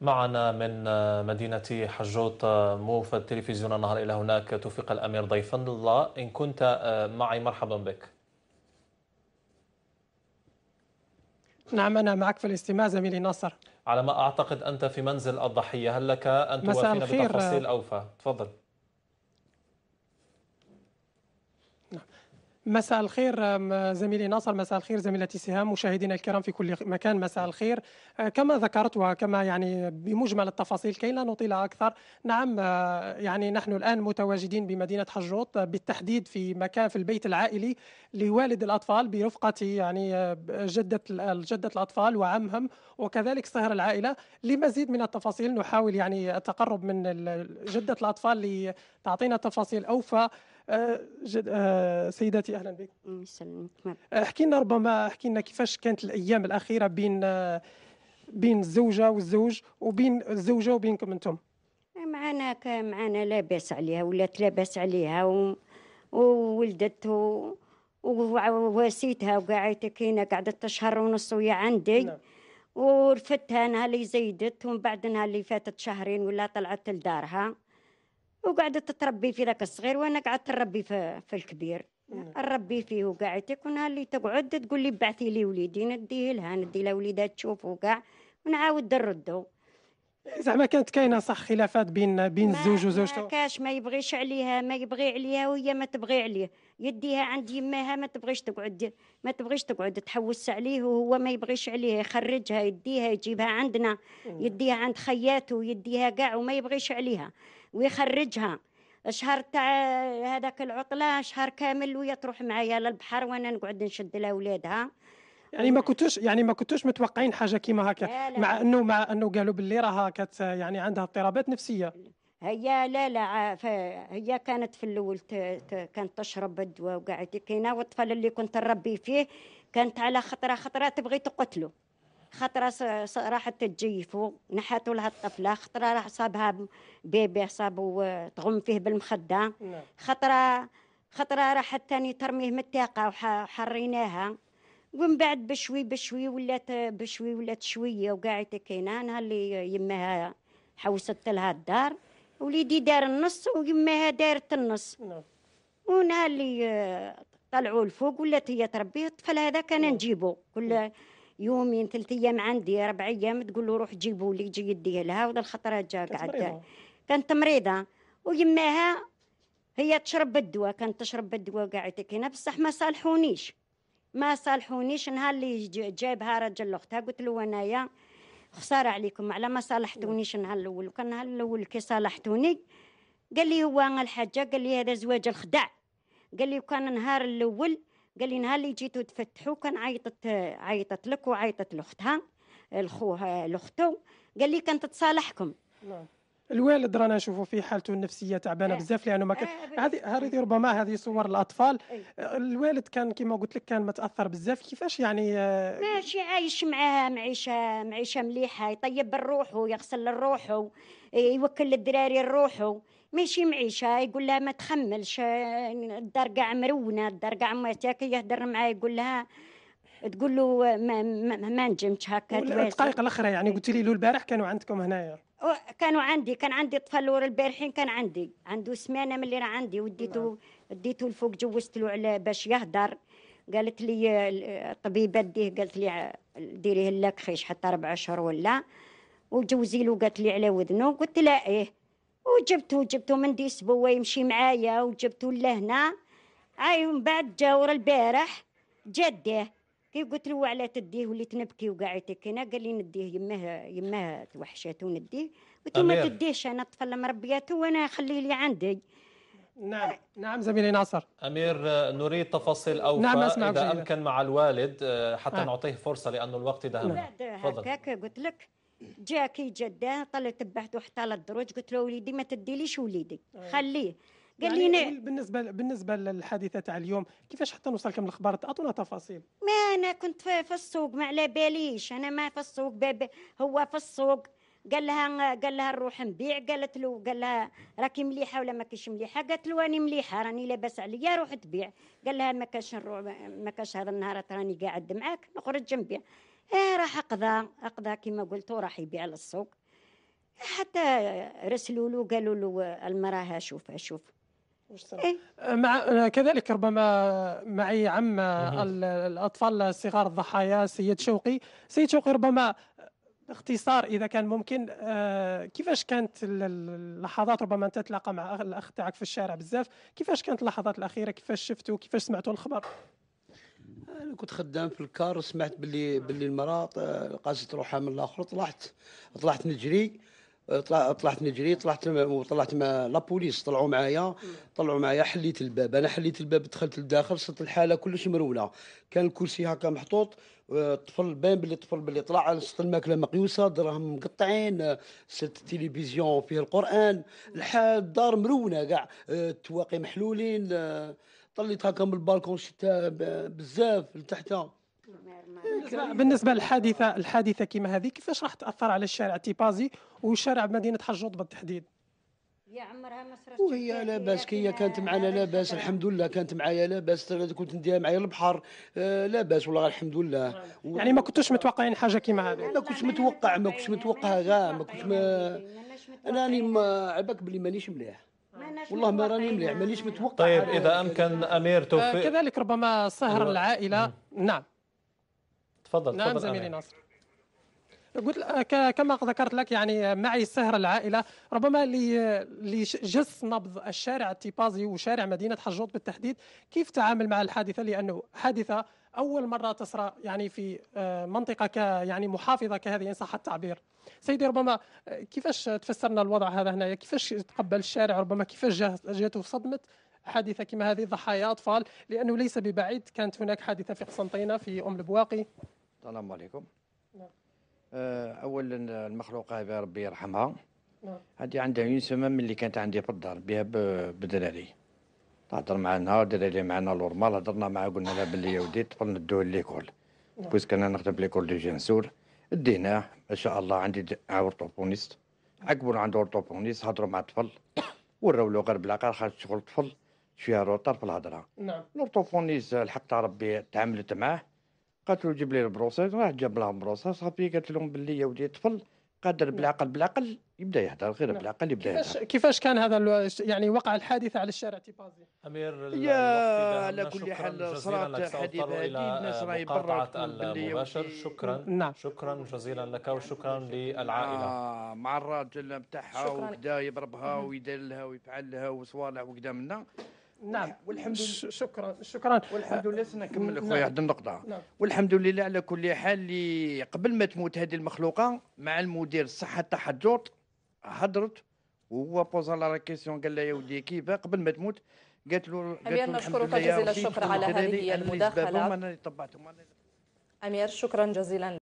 معنا من آه، مدينة حجوط آه، موفى تلفزيون النهار إلى هناك توفيق الأمير ضيفا الله إن كنت آه، معي مرحبا بك نعم أنا معك في الاستماع زميلي ناصر على ما أعتقد أنت في منزل الضحية هل لك أن توافينا بتفاصيل أوفى تفضل مساء الخير زميلي ناصر مساء الخير زميلتي سهام مشاهدينا الكرام في كل مكان مساء الخير أه، كما ذكرت وكما يعني بمجمل التفاصيل كي لا نطيل اكثر نعم أه، يعني نحن الان متواجدين بمدينه حجوط أه، بالتحديد في مكان في البيت العائلي لوالد الاطفال برفقه يعني جده جده الاطفال وعمهم وكذلك صهر العائله لمزيد من التفاصيل نحاول يعني التقرب من جده الاطفال لتعطينا تفاصيل اوفى آه، جد... آه، سيداتي اهلا بك آه، احكي لنا ربما احكي لنا كيفاش كانت الايام الاخيره بين بين الزوجه والزوج وبين الزوجه وبينكم انتم معنا معنا لاباس عليها ولات لاباس عليها و... وولدت و... وواسيتها وقعدت كينا قعدت شهر ونص ويا عندي نعم. ورفتها نهار اللي زيدت ومن بعد نهار اللي فاتت شهرين ولا طلعت لدارها وقعدت تربي في ذاك الصغير وانا قعدت نربي في, في الكبير نربي فيه وقاع تكون اللي تقعد تقول لي بعثي لي وليدي نديه لها ندي لها لوليدها تشوفه وكاع ونعاود نردو زعما كانت كاينه صح خلافات بين بين الزوج وزوجته ما كاش ما يبغيش عليها ما يبغي عليها وهي ما تبغي عليه يديها عند يماها ما تبغيش تقعد ما تبغيش تقعد تحوس عليه وهو ما يبغيش عليه يخرجها يديها يجيبها عندنا يديها عند خياته يديها كاع وما يبغيش عليها ويخرجها شهر تاع هذاك العطله شهر كامل وهي تروح معايا للبحر وانا نقعد نشد لها ولادها يعني ما كنتوش يعني ما كنتوش متوقعين حاجه كيما هكا مع انه مع انه قالوا باللي راها كانت يعني عندها اضطرابات نفسيه هي لا لا هي كانت في الاول كانت تشرب الدواء وقاعد كاينه والطفل اللي كنت نربي فيه كانت على خطره خطره تبغي تقتله خطره راحت تجيفو نحاتوا لها الطفله خطره راح صابها بيبي صابوا تغم فيه بالمخده نعم. خطره خطره راحت تاني ترميه من التاقه وحريناها ومن بعد بشوي بشوي ولات بشوي ولات شويه وقاعدة كاينه انا اللي يماها حوست لها الدار وليدي دار النص ويماها دارت النص نعم. ونا اللي طلعوا الفوق ولات هي تربي الطفل هذاك انا نعم. نجيبه كل نعم. يومين ثلاث ايام عندي اربع ايام تقول له روح جيبوا لي جي يديها لها وذا الخطره جا قعدت كانت مريضه ويماها هي تشرب الدواء كانت تشرب الدواء قاعدة هنا بصح ما صالحونيش ما صالحونيش نهار اللي جايبها رجل لاختها قلت له انايا خساره عليكم على ما صالحتونيش نهار الاول وكان نهار الاول كي صالحتوني قال لي هو الحاجه قال لي هذا زواج الخدع قال لي وكان النهار الاول قال لي نهار اللي جيتو تفتحوا كان عيطت عيطت لك وعيطت لاختها لخوها لاختو قال لي كانت تصالحكم نعم. الوالد رانا نشوفوا فيه حالته النفسيه تعبانه إيه. بزاف لانه ما كان آه، هذه هذه إيه. ربما هذه صور الاطفال إيه. الوالد كان كما قلت لك كان متاثر بزاف كيفاش يعني آه، ماشي عايش معاها معيشه معيشه مليحه يطيب لروحو يغسل لروحو يوكل الدراري لروحو ماشي معيشه يقول لها ما تخملش الدار كاع مرونه الدار كاع ماتاك يهدر معاه يقول لها تقول له ما, ما, ما نجمتش هكا الدقائق الاخرى يعني قلت لي له البارح كانوا عندكم هنايا كانوا عندي كان عندي طفل ورا البارحين كان عندي عنده سمانه من اللي راه عندي وديته نعم. وديته لفوق جوزت له على باش يهدر قالت لي الطبيبه ديه قالت لي ديريه لك خيش حتى ربع اشهر ولا وجوزي له قالت لي على وذنه قلت لها ايه وجبته جبته من دي اسبوع يمشي معايا وجبته لهنا عاي من بعد جا ورا البارح جده كي قلت له وعلا تديه وليت نبكي وقعدت هنا قال لي نديه يماه يماه توحشته نديه قلت له ما تديهش انا الطفل مربياته وانا خليه لي عندي نعم نعم زميلي ناصر امير نريد تفاصيل او نعم اذا جيدا. امكن مع الوالد آه، حتى آه. نعطيه فرصه لانه الوقت نعم. تفضل هكاك قلت لك جا كي طلعت طلع تبعته حتى للدروج قلت له وليدي ما تديليش وليدي نعم. خليه يعني قال لي يعني بالنسبه بالنسبه للحادثه تاع اليوم كيفاش حتى نوصلكم الاخبار اعطونا تفاصيل ما انا كنت في السوق ما على باليش انا ما في السوق باب هو في السوق قال لها قال لها نروح نبيع قالت له قال لها راكي مليحه ولا ما كاينش مليحه قالت له راني مليحه راني لاباس عليا روح تبيع قال لها ما كاش نروح ما كاش هذا النهار راني قاعد معاك نخرج نبيع اه راح اقضى اقضى كما قلت راح يبيع للسوق حتى رسلوا له قالوا له المراه شوف شوف إيه؟ مع كذلك ربما معي عم الاطفال الصغار الضحايا سيد شوقي سيد شوقي ربما باختصار اذا كان ممكن آه، كيفاش كانت اللحظات ربما انت تلاقى مع الاخ تاعك في الشارع بزاف كيفاش كانت اللحظات الاخيره كيفاش شفتوا كيفاش سمعتوا الخبر انا كنت خدام في الكار وسمعت باللي باللي المراه آه، قاست روحها من الاخر طلعت طلعت نجري طلعت نجري طلعت وطلعت مع لابوليس طلعوا معايا طلعوا معايا حليت الباب انا حليت الباب دخلت لداخل صرت الحاله كلش مروله كان الكرسي هكا محطوط الطفل باين باللي الطفل باللي طلع صرت الماكله مقيوسه دراهم مقطعين صرت التلفزيون فيه القران الحال الدار مرونه كاع التواقي محلولين طليت هكا من البالكون شتا بزاف لتحتها بالنسبه, للحادثه الحادثه كما هذه كيفاش راح تاثر على الشارع تيبازي وشارع مدينه حجوط بالتحديد يا عمرها ما صرات وهي لاباس هي كانت معنا لاباس الحمد لله كانت معايا لاباس كنت نديها معايا البحر آه، لاباس والله الحمد لله و... يعني ما كنتوش متوقعين حاجه كيما هذه ما كنتش متوقع ما كنتش متوقع غا ما كنتش ما انا راني ما عبك بلي مانيش مليح والله ما راني مليح مانيش متوقع طيب اذا امكن امير توفيق آه، كذلك ربما سهر العائله نعم تفضل نعم تفضل زميلي ناصر قلت آه، كما ذكرت لك يعني معي سهر العائلة ربما لجس نبض الشارع التيبازي وشارع مدينة حجوط بالتحديد كيف تعامل مع الحادثة لأنه حادثة أول مرة تسرى يعني في آه، منطقة ك يعني محافظة كهذه إن صح التعبير سيدي ربما آه، كيفاش تفسرنا الوضع هذا هنا كيفاش تقبل الشارع ربما كيفاش جاته صدمة حادثة كما هذه ضحايا أطفال لأنه ليس ببعيد كانت هناك حادثة في قسنطينة في أم البواقي السلام عليكم نعم آه، اولا المخلوقه هذه ربي يرحمها نعم هذه عندها اون سيمان ملي كانت عندي في الدار بها بدراري تهضر معنا دراري معنا نورمال هضرنا معاه قلنا لها باللي يا ودي طفل ندوه ليكول نعم. بويسك انا نخدم ليكول دي جنسور ديناه ما شاء الله عندي اورطوبونيست عقبوا عند اورطوبونيست هضروا مع الطفل وراو له غير بلاقه خرج شغل الطفل شويه روطار في الهضره نعم الاورتوبونيست الحق تاع ربي تعاملت معاه قالت له جيب لي البروسيس راح جاب لها بروسيس صافي قالت لهم باللي يا ودي الطفل قادر نعم. بالعقل بالعقل يبدا يهدر غير نعم. بالعقل يبدا كيفاش يهدر. كيفاش كان هذا يعني وقع الحادثه على الشارع تيبازي امير يا على كل حال صرات حديث هذه الناس راهي برا المباشر شكرا نعم شكرا جزيلا لك وشكرا نعم. للعائله آه مع الراجل نتاعها وكذا يضربها ويدير لها ويفعل لها وصوالح وكذا منا نعم والحمد لله شكرا شكرا والحمد لله أه، سنكمل نكمل اخويا خويا واحد النقطة نعم. والحمد لله على كل حال اللي قبل ما تموت هذه المخلوقة مع المدير الصحة تاعها حجوط هضرت وهو بوزا لا كيسيون قال لها يا ودي كيف قبل ما تموت قالت له قالت له نشكرك جزيل الشكر على هذه المداخلة أمير شكرا جزيلا